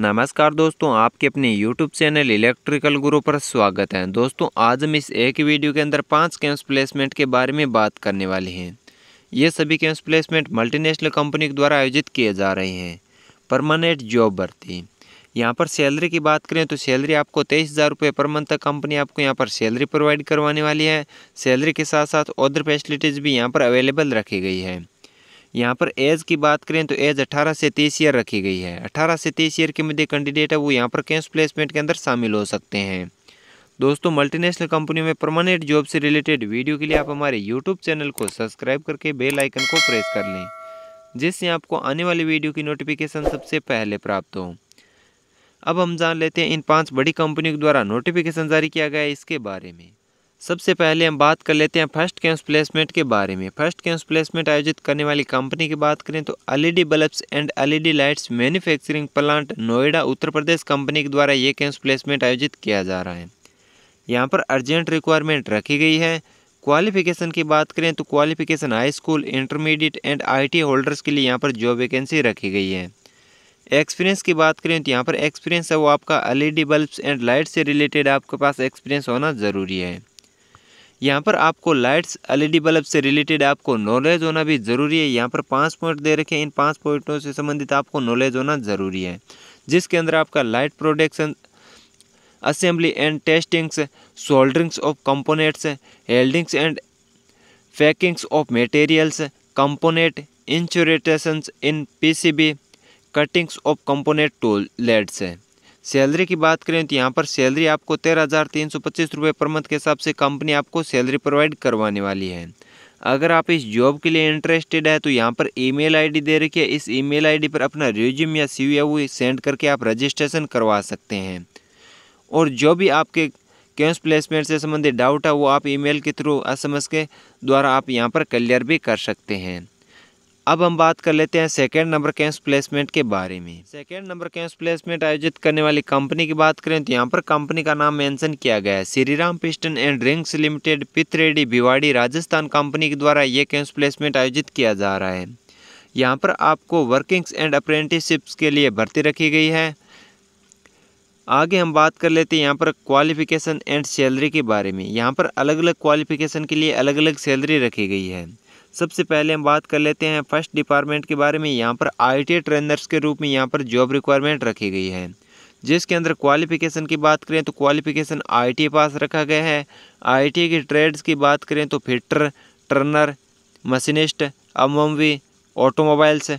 नमस्कार दोस्तों आपके अपने YouTube चैनल इलेक्ट्रिकल गुरु पर स्वागत है दोस्तों आज हम इस एक वीडियो के अंदर पांच कैंस प्लेसमेंट के बारे में बात करने वाले हैं ये सभी कैंस प्लेसमेंट मल्टीनेशनल कंपनी के द्वारा आयोजित किए जा रहे हैं परमानेंट जॉब भर्ती यहाँ पर सैलरी की बात करें तो सैलरी आपको तेईस हज़ार रुपये पर मंथ तक कंपनी आपको यहाँ पर सैलरी प्रोवाइड करवाने वाली है सैलरी के साथ साथ अदर फैसिलिटीज़ भी यहाँ पर अवेलेबल रखी गई है यहाँ पर एज की बात करें तो एज 18 से 30 ईयर रखी गई है 18 से 30 ईयर के मध्य कैंडिडेट है वो यहाँ पर कैंस प्लेसमेंट के अंदर शामिल हो सकते हैं दोस्तों मल्टीनेशनल कंपनियों में परमानेंट जॉब से रिलेटेड वीडियो के लिए आप हमारे यूट्यूब चैनल को सब्सक्राइब करके बेल आइकन को प्रेस कर लें जिससे आपको आने वाली वीडियो की नोटिफिकेशन सबसे पहले प्राप्त हो अब हम जान लेते हैं इन पांच बड़ी कंपनियों के द्वारा नोटिफिकेशन जारी किया गया है इसके बारे में सबसे पहले हम बात कर लेते हैं फर्स्ट कैंस प्लेसमेंट के बारे में फर्स्ट कैंस प्लेसमेंट आयोजित करने वाली कंपनी की बात करें तो LED bulbs and LED lights manufacturing plant Noida Uttar Pradesh company के द्वारा ये कैंस प्लेसमेंट आयोजित किया जा रहा है यहाँ पर अर्जेंट रिक्वायरमेंट रखी गई है क्वालिफिकेशन की बात करें तो qualification high school intermediate and I holders के लिए यहाँ पर जॉब वैकेंसी रखी गई है एक्सपीरियंस की बात करें तो यहाँ पर एक्सपीरियंस है वो आपका एलईडी बल्ब्स एंड लाइट्स से रिलेटेड आपके पास एक्सपीरियंस होना ज़रूरी है यहाँ पर आपको लाइट्स एलईडी बल्ब से रिलेटेड आपको नॉलेज होना भी ज़रूरी है यहाँ पर पाँच पॉइंट दे रखे हैं इन पाँच पॉइंटों से संबंधित आपको नॉलेज होना ज़रूरी है जिसके अंदर आपका light production assembly and testings solderings of components holdings and packings of materials component insertion in P cuttings of component tool leads है सैलरी की बात करें तो यहाँ पर सैलरी आपको तेरह हज़ार तीन सौ पच्चीस रुपये पर मंथ के हिसाब से कंपनी आपको सैलरी प्रोवाइड करवाने वाली है अगर आप इस जॉब के लिए इंटरेस्टेड है तो यहाँ पर ईमेल आईडी दे रखी है इस ईमेल आईडी पर अपना रिज्यूम या सी वी सेंड करके आप रजिस्ट्रेशन करवा सकते हैं और जो भी आपके कैंस प्लेसमेंट से संबंधित डाउट है वो आप ई के थ्रू एस के द्वारा आप यहाँ पर क्लियर भी कर सकते हैं अब हम बात कर लेते हैं सेकेंड नंबर कैंस प्लेसमेंट के बारे में सेकेंड नंबर कैंस प्लेसमेंट आयोजित करने वाली कंपनी की बात करें तो यहाँ पर कंपनी का नाम मेंशन किया गया है Shriram piston and rings limited Pathredi Bhiwadi Rajasthan company के द्वारा ये कैंस प्लेसमेंट आयोजित किया जा रहा है यहाँ पर आपको वर्किंग्स एंड अप्रेंटिसशिप्स के लिए भर्ती रखी गई है आगे हम बात कर लेते हैं यहाँ पर क्वालिफिकेशन एंड सैलरी के बारे में यहाँ पर अलग अलग क्वालिफिकेशन के लिए अलग अलग सैलरी रखी गई है सबसे पहले हम बात कर लेते हैं फर्स्ट डिपार्टमेंट के बारे में यहाँ पर आई टी ट्रेनर्स के रूप में यहाँ पर जॉब रिक्वायरमेंट रखी गई है जिसके अंदर क्वालिफिकेशन की बात करें तो क्वालिफिकेशन आई पास रखा गया है आई के ट्रेड्स की बात करें तो फिटर टर्नर मशीनिस्ट अमवी automobiles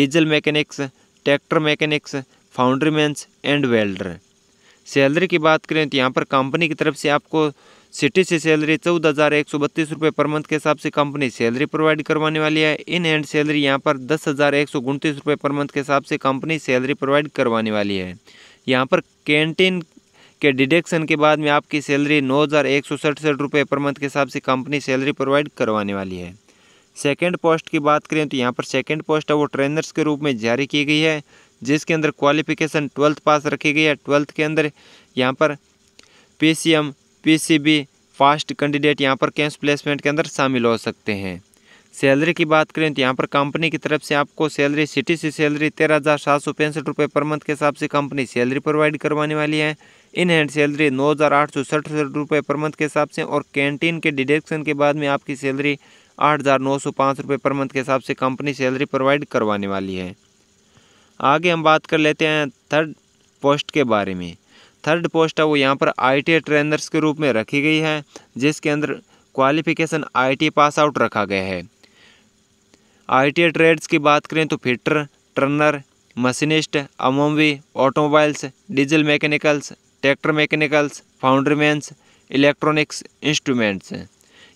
diesel mechanics tractor mechanics foundrymens and welder salary की बात करें तो यहाँ पर कंपनी की तरफ से आपको सिटी से सैलरी चौदह हज़ार एक सौ बत्तीस रुपये पर मंथ के हिसाब से कंपनी सैलरी प्रोवाइड करवाने वाली है इन हैंड सैलरी यहाँ पर दस हज़ार एक सौ उनतीस रुपये पर मंथ के हिसाब से कंपनी सैलरी प्रोवाइड करवाने वाली है यहाँ पर कैंटीन के डिडक्शन के बाद में आपकी सैलरी नौ हज़ार एक सौ सड़सठ रुपये पर मंथ के हिसाब से कंपनी सैलरी प्रोवाइड करवाने वाली है सेकेंड पोस्ट की बात करें तो यहाँ पर सेकेंड पोस्ट है वो ट्रेनर्स के रूप में जारी की गई है जिसके अंदर क्वालिफिकेशन ट्वेल्थ पास रखी गई है ट्वेल्थ के अंदर यहाँ पर पीसीएम पीसीबी फास्ट कैंडिडेट यहाँ पर कैश प्लेसमेंट के अंदर शामिल हो सकते हैं सैलरी की बात करें तो यहाँ पर कंपनी की तरफ से आपको सैलरी सिटी से सैलरी तेरह हज़ार सात सौ पैंसठ रुपये पर मंथ के हिसाब से कंपनी सैलरी प्रोवाइड करवाने वाली है इन हैंड सैलरी नौ हज़ार आठ सौ सठ रुपये पर मंथ के हिसाब से और कैंटीन के डिडक्शन के बाद में आपकी सैलरी आठ हज़ार नौ सौ पाँच रुपये पर मंथ के हिसाब से कंपनी सैलरी प्रोवाइड करवाने वाली है आगे हम बात कर लेते हैं थर्ड पोस्ट के बारे में थर्ड पोस्ट है वो यहाँ पर आई ट्रेनर्स के रूप में रखी गई है जिसके अंदर क्वालिफिकेशन आई पास आउट रखा गया है आई ट्रेड्स की बात करें तो फिटर टर्नर मशीनिस्ट अमोमवी automobiles diesel mechanicals tractor mechanicals foundrymens electronics instruments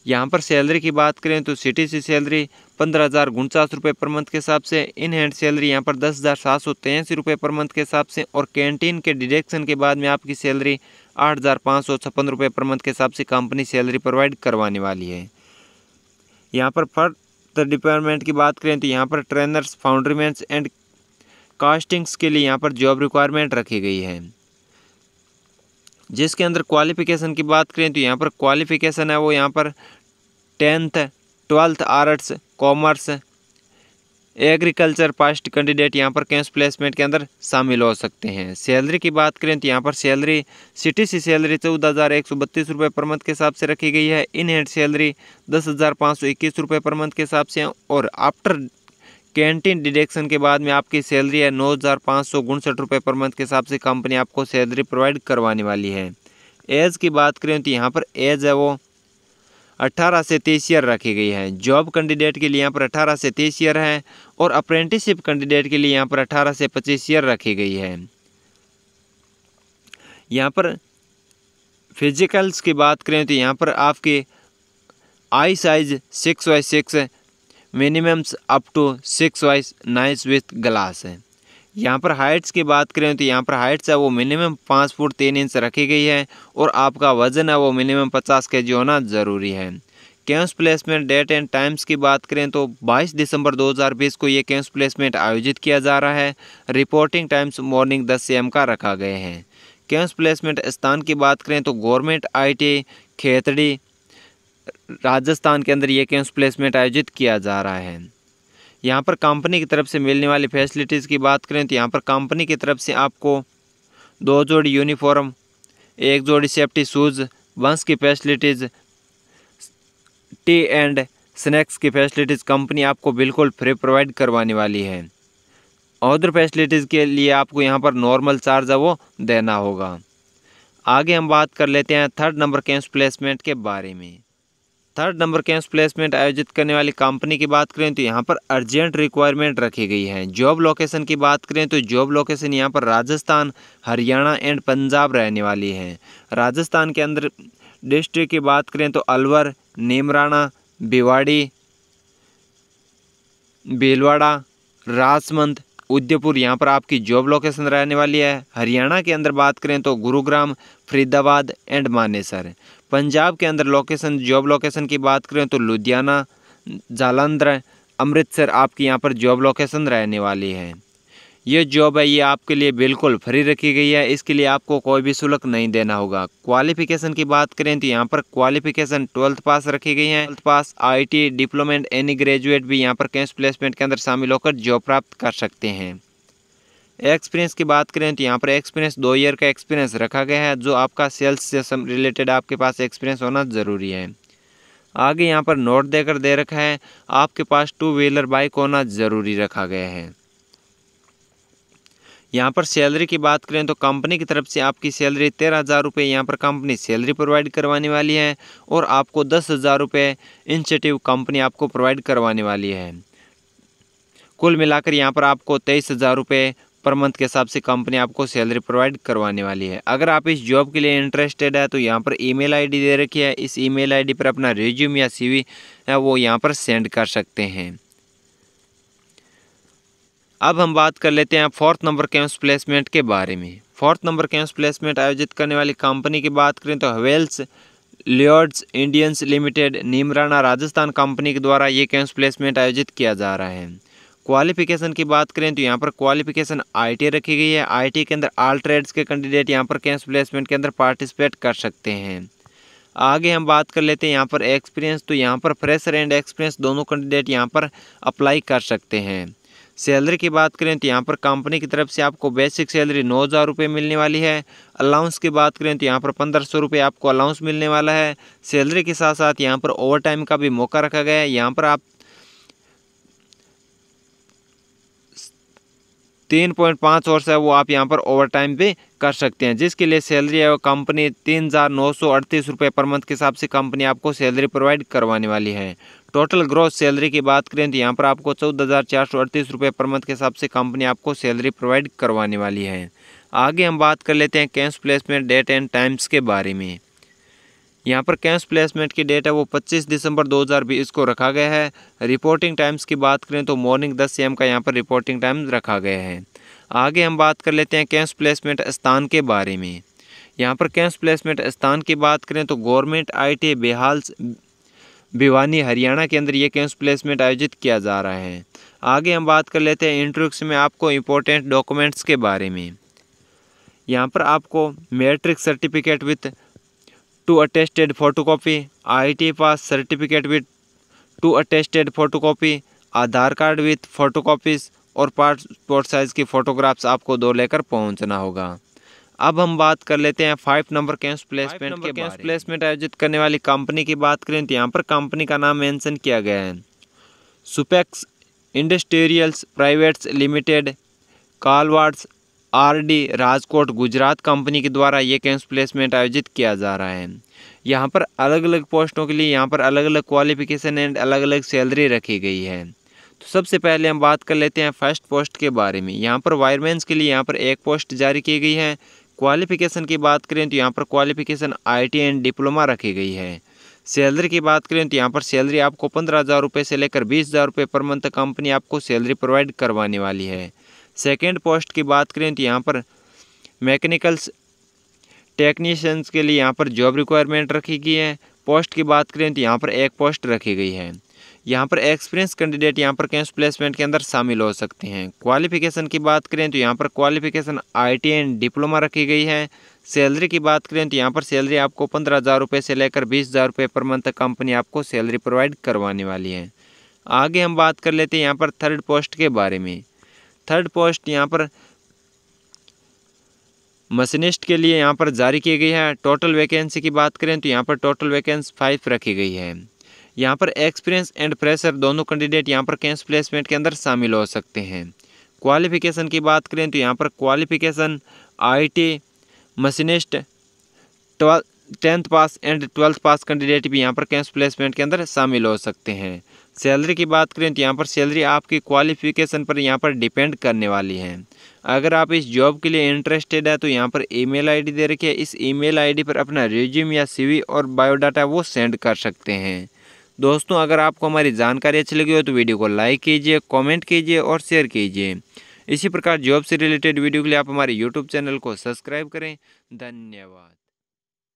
यहाँ पर सैलरी की बात करें तो सिटी सी सैलरी पंद्रह हज़ार उनचास रुपये पर मंथ के हिसाब से इन हैंड सैलरी यहाँ पर दस हज़ार सात सौ तेईस रुपये पर मंथ के हिसाब से और कैंटीन के डिडक्शन के बाद में आपकी सैलरी आठ हज़ार पाँच सौ छप्पन रुपये पर मंथ के हिसाब से कंपनी सैलरी प्रोवाइड करवाने वाली है यहाँ पर फर्थ डिपार्टमेंट की बात करें तो यहाँ पर ट्रेनर्स फाउंड्रीमेंट्स एंड कास्टिंग्स के लिए यहाँ पर जॉब रिक्वायरमेंट रखी गई है जिसके अंदर क्वालिफ़िकेशन की बात करें तो यहाँ पर क्वालिफ़िकेशन है वो यहाँ पर tenth twelfth arts commerce agriculture past candidate यहाँ पर कैंस प्लेसमेंट के अंदर शामिल हो सकते हैं सैलरी की बात करें तो यहाँ पर सैलरी सिटी सी सैलरी चौदह हज़ार एक सौ बत्तीस रुपये पर मंथ के हिसाब से रखी गई है इन हैंड सैलरी दस हज़ार पाँच सौ इक्कीस रुपये पर मंथ के हिसाब से और आफ्टर कैंटीन डिडक्शन के बाद में आपकी सैलरी है नौ हज़ार पाँच सौ उनसठ रुपये पर मंथ के हिसाब से कंपनी आपको सैलरी प्रोवाइड करवाने वाली है एज की बात करें तो यहाँ पर एज है वो अट्ठारह से तेईस ईयर रखी गई है जॉब कैंडिडेट के लिए यहाँ पर अट्ठारह से तेईस ईयर है और अप्रेंटिसशिप कैंडिडेट के लिए यहाँ पर अट्ठारह से पच्चीस ईयर रखी गई है यहाँ पर फिजिकल्स की बात करें तो यहाँ पर आपके eye size six by six minimums up to six wise nice with glass है यहाँ पर हाइट्स की बात करें तो यहाँ पर हाइट्स है वो मिनिमम पाँच फुट तीन इंच रखी गई है और आपका वज़न है वो मिनिमम पचास के जी होना ज़रूरी है campus placement date and times की बात करें तो 22 दिसंबर 2020 को ये कैंप्स प्लेसमेंट आयोजित किया जा रहा है रिपोर्टिंग टाइम्स मॉर्निंग 10 एम का रखा गया है कैंप्स प्लेसमेंट स्थान की बात करें तो गवर्नमेंट आई खेतड़ी राजस्थान के अंदर ये कैंप्स प्लेसमेंट आयोजित किया जा रहा है यहाँ पर कंपनी की तरफ से मिलने वाली फैसिलिटीज़ की बात करें तो यहाँ पर कंपनी की तरफ से आपको दो जोड़ी यूनिफॉर्म एक जोड़ी सेफ्टी शूज़ बंस की फैसिलिटीज़ टी एंड स्नैक्स की फैसिलिटीज़ कंपनी आपको बिल्कुल फ्री प्रोवाइड करवाने वाली है और फैसिलिटीज़ के लिए आपको यहाँ पर नॉर्मल चार्ज है वो देना होगा आगे हम बात कर लेते हैं थर्ड नंबर कैंस प्लेसमेंट के बारे में थर्ड नंबर कैंप्स प्लेसमेंट आयोजित करने वाली कंपनी की बात करें तो यहाँ पर अर्जेंट रिक्वायरमेंट रखी गई है जॉब लोकेशन की बात करें तो जॉब लोकेशन यहाँ पर राजस्थान हरियाणा एंड पंजाब रहने वाली है राजस्थान के अंदर डिस्ट्रिक्ट की बात करें तो अलवर नेमराना भिवाड़ी भीलवाड़ा राजमंद उदयपुर यहाँ पर आपकी जॉब लोकेशन रहने वाली है हरियाणा के अंदर बात करें तो गुरुग्राम फरीदाबाद एंड मानेसर पंजाब के अंदर लोकेशन जॉब लोकेशन की बात करें तो लुधियाना जालंधर अमृतसर आपकी यहाँ पर जॉब लोकेशन रहने वाली है ये जॉब है ये आपके लिए बिल्कुल फ्री रखी गई है इसके लिए आपको कोई भी शुल्क नहीं देना होगा क्वालिफिकेशन की बात करें तो यहाँ पर क्वालिफिकेशन ट्वेल्थ पास रखी गई है twelfth pass ITI diploma any graduate भी यहाँ पर कैंस प्लेसमेंट के अंदर शामिल होकर जॉब प्राप्त कर सकते हैं एक्सपीरियंस की बात करें तो यहाँ पर एक्सपीरियंस दो ईयर का एक्सपीरियंस रखा गया है जो आपका सेल्स से रिलेटेड आपके पास एक्सपीरियंस होना ज़रूरी है आगे यहाँ पर नोट देकर दे रखा है आपके पास टू व्हीलर बाइक होना ज़रूरी रखा गया है यहाँ पर सैलरी की बात करें तो कंपनी की तरफ से आपकी सैलरी तेरह हज़ार रुपये यहाँ पर कंपनी सैलरी प्रोवाइड करवाने वाली है और आपको दस हज़ार रुपये इंसेटिव कंपनी आपको प्रोवाइड करवाने वाली है कुल मिलाकर यहाँ पर आपको तेईस हज़ार रुपये पर मंथ के हिसाब से कंपनी आपको सैलरी प्रोवाइड करवाने वाली है अगर आप इस जॉब के लिए इंटरेस्टेड है तो यहाँ पर ईमेल आईडी दे रखी है इस ईमेल आईडी पर अपना रिज्यूम या सीवी वी वो यहाँ पर सेंड कर सकते हैं अब हम बात कर लेते हैं फोर्थ नंबर कैंपस प्लेसमेंट के बारे में फोर्थ नंबर कैंपस प्लेसमेंट आयोजित करने वाली कंपनी की बात करें तो Havells Lloyds Indians limited Neemrana Rajasthan company के द्वारा ये कैंपस प्लेसमेंट आयोजित किया जा रहा है क्वालिफिकेशन की बात करें तो यहाँ पर क्वालिफिकेशन आई रखी गई है आई के अंदर आल ट्रेड्स के कैंडिडेट यहाँ पर कैंस प्लेसमेंट के अंदर पार्टिसिपेट कर सकते हैं आगे हम बात कर लेते हैं यहाँ पर एक्सपीरियंस तो यहाँ पर फ्रेशर एंड एक्सपीरियंस दोनों कैंडिडेट यहाँ पर अप्लाई कर सकते हैं सैलरी की बात करें तो यहाँ पर कंपनी की तरफ से आपको बेसिक सैलरी नौ हज़ार रुपये मिलने वाली है अलाउंस की बात करें तो यहाँ पर पंद्रह सौ रुपये आपको अलाउंस मिलने वाला है सैलरी के साथ साथ यहाँ पर ओवर टाइम का भी मौका रखा गया है यहाँ पर आप तीन पॉइंट पाँच वर्ष है वो आप यहाँ पर ओवर टाइम भी कर सकते हैं जिसके लिए सैलरी है वो कंपनी तीन हज़ार नौ सौ अड़तीस रुपये पर मंथ के हिसाब से कंपनी आपको सैलरी प्रोवाइड करवाने वाली है टोटल ग्रोथ सैलरी की बात करें तो यहाँ पर आपको चौदह हज़ार चार सौ अड़तीस रुपये पर मंथ के हिसाब से कंपनी आपको सैलरी प्रोवाइड करवाने वाली है आगे हम बात कर लेते हैं campus placement date and times के बारे में यहाँ पर कैंप्स प्लेसमेंट की डेट है वो 25 दिसंबर 2020 को रखा गया है रिपोर्टिंग टाइम्स की बात करें तो मॉर्निंग 10 एम का यहाँ पर रिपोर्टिंग टाइम रखा गया है आगे हम बात कर लेते हैं कैंप्स प्लेसमेंट स्थान के बारे में यहाँ पर कैंप्स प्लेसमेंट स्थान की बात करें तो गवर्नमेंट आई बेहाल भिवानी हरियाणा के अंदर ये कैंप्स प्लेसमेंट आयोजित किया जा रहा है आगे हम बात कर लेते हैं इंट्रोडक्शन में आपको इम्पोर्टेंट डॉक्यूमेंट्स के बारे में यहाँ पर आपको matric certificate with two attested photocopy ITI pass certificate with two attested photocopy Aadhaar card with photocopies और पासपोर्ट साइज़ की फ़ोटोग्राफ्स आपको दो लेकर पहुंचना होगा अब हम बात कर लेते हैं फाइव नंबर कैंस प्लेसमेंट के कैंस प्लेसमेंट आयोजित करने वाली कंपनी की बात करें तो यहाँ पर कंपनी का नाम मेंशन किया गया है Supex industrials privates limited Kalawad RD Rajkot Gujarat company के द्वारा ये कैंस प्लेसमेंट आयोजित किया जा रहा है यहाँ पर अलग अलग पोस्टों के लिए यहाँ पर अलग अलग क्वालिफिकेशन एंड अलग अलग सैलरी रखी गई है तो सबसे पहले हम बात कर लेते हैं फर्स्ट पोस्ट के बारे में यहाँ पर वायरमैंस के लिए यहाँ पर एक पोस्ट जारी की गई है क्वालिफिकेशन की बात करें तो यहाँ पर क्वालिफिकेशन आई एंड डिप्लोमा रखी गई है सैलरी की बात करें तो यहाँ पर सैलरी आपको पंद्रह हज़ार रुपये से लेकर बीस हज़ार रुपये पर मंथ कंपनी आपको सैलरी प्रोवाइड करवाने वाली है सेकेंड पोस्ट की बात करें तो यहाँ पर मैकेनिकल्स टेक्नीशियंस के लिए यहाँ पर जॉब रिक्वायरमेंट रखी गई है पोस्ट की बात करें तो यहाँ पर एक पोस्ट रखी गई है यहाँ पर एक्सपीरियंस कैंडिडेट यहाँ पर कैंस प्लेसमेंट के अंदर शामिल हो सकते हैं क्वालिफिकेशन की बात करें तो यहाँ पर qualification I T and diploma रखी गई है सैलरी की बात करें तो यहाँ पर सैलरी आपको पंद्रह हज़ार रुपये से लेकर बीस हज़ार रुपये पर मंथ तक कंपनी आपको सैलरी प्रोवाइड करवाने वाली है आगे हम बात कर लेते हैं यहाँ पर थर्ड पोस्ट के बारे में थर्ड पोस्ट यहाँ पर मशीनिस्ट के लिए यहाँ पर जारी की गई है टोटल वैकेंसी की बात करें तो यहाँ पर टोटल वैकेंसी फाइव रखी गई है यहाँ पर एक्सपीरियंस एंड फ्रेशर दोनों कैंडिडेट यहाँ पर कैंस प्लेसमेंट के अंदर शामिल हो सकते हैं क्वालिफिकेशन की बात करें तो यहाँ पर qualification ITI machinist twelfth tenth pass and twelfth pass candidate भी यहाँ पर कैंस प्लेसमेंट के अंदर शामिल हो सकते हैं सैलरी की बात करें तो यहाँ पर सैलरी आपकी क्वालिफिकेशन पर यहाँ पर डिपेंड करने वाली है अगर आप इस जॉब के लिए इंटरेस्टेड है तो यहाँ पर ईमेल आईडी दे रखी है इस ईमेल आईडी पर अपना रिज्यूम या सीवी और बायोडाटा वो सेंड कर सकते हैं दोस्तों अगर आपको हमारी जानकारी अच्छी लगी हो तो वीडियो को लाइक कीजिए कॉमेंट कीजिए और शेयर कीजिए इसी प्रकार जॉब से रिलेटेड वीडियो के लिए आप हमारे यूट्यूब चैनल को सब्सक्राइब करें धन्यवाद